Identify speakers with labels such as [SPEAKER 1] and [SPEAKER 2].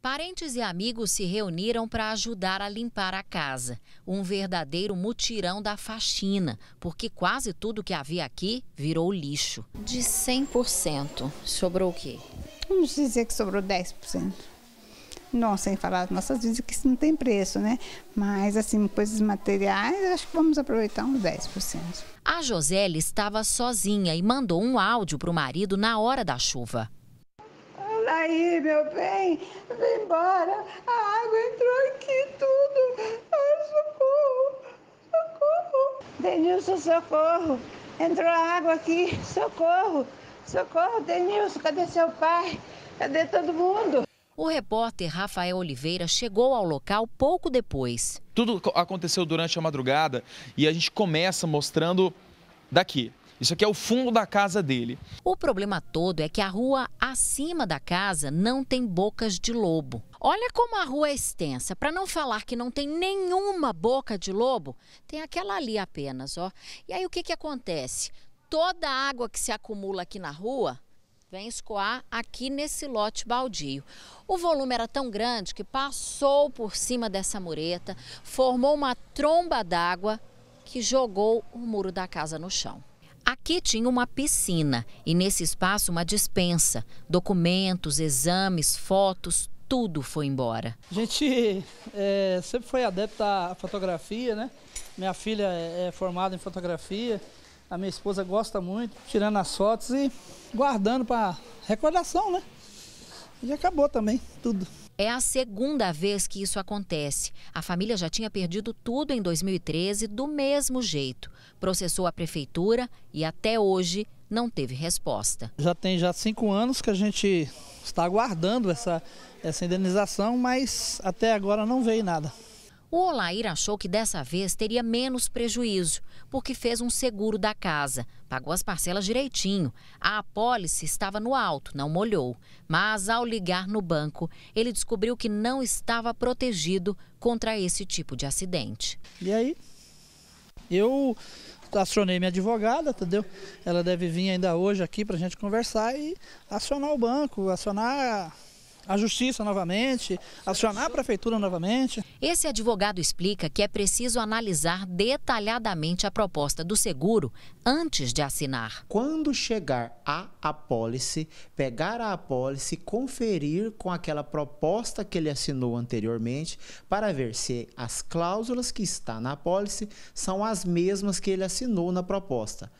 [SPEAKER 1] Parentes e amigos se reuniram para ajudar a limpar a casa. Um verdadeiro mutirão da faxina, porque quase tudo que havia aqui virou lixo. De 100%, sobrou o quê? Vamos dizer que sobrou 10%.
[SPEAKER 2] Não, sem falar das nossas vidas, que isso não tem preço, né? Mas, assim, coisas
[SPEAKER 1] materiais, acho que vamos aproveitar uns 10%. A Josélia estava sozinha e mandou um áudio para o marido na hora da chuva. Aí, meu bem,
[SPEAKER 2] vem embora. A água entrou aqui tudo. Ai, socorro, socorro. Denilson, socorro. Entrou a água aqui,
[SPEAKER 1] socorro. Socorro, Denilson, cadê seu pai? Cadê todo mundo? O repórter Rafael Oliveira chegou ao local pouco depois. Tudo aconteceu durante a madrugada e a gente começa mostrando daqui. Isso aqui é o fundo da casa dele. O problema todo é que a rua acima da casa não tem bocas de lobo. Olha como a rua é extensa. Para não falar que não tem nenhuma boca de lobo, tem aquela ali apenas, ó. E aí o que, que acontece? Toda a água que se acumula aqui na rua vem escoar aqui nesse lote baldio. O volume era tão grande que passou por cima dessa mureta, formou uma tromba d'água que jogou o muro da casa no chão. Aqui tinha uma piscina e nesse espaço uma dispensa. Documentos, exames, fotos, tudo foi embora. A
[SPEAKER 2] gente é, sempre foi adepta à fotografia, né? Minha filha é, é formada em fotografia, a minha esposa gosta muito, tirando as
[SPEAKER 1] fotos e guardando para recordação, né? e acabou também tudo. É a segunda vez que isso acontece. A família já tinha perdido tudo em 2013 do mesmo jeito. Processou a prefeitura e até hoje não teve resposta. Já tem já cinco anos que a gente está aguardando essa,
[SPEAKER 2] essa indenização, mas até agora não veio nada.
[SPEAKER 1] O Olair achou que dessa vez teria menos prejuízo, porque fez um seguro da casa, pagou as parcelas direitinho. A apólice estava no alto, não molhou. Mas ao ligar no banco, ele descobriu que não estava protegido contra esse tipo de acidente. E aí,
[SPEAKER 2] eu acionei minha advogada, entendeu? Ela deve vir ainda hoje aqui para a gente conversar e acionar o banco, acionar a justiça
[SPEAKER 1] novamente, acionar a prefeitura novamente. Esse advogado explica que é preciso analisar detalhadamente a proposta do seguro antes de assinar. Quando chegar a apólice, pegar a apólice, conferir com aquela
[SPEAKER 2] proposta que ele assinou anteriormente para ver se as cláusulas que está na apólice são as mesmas que ele assinou na proposta.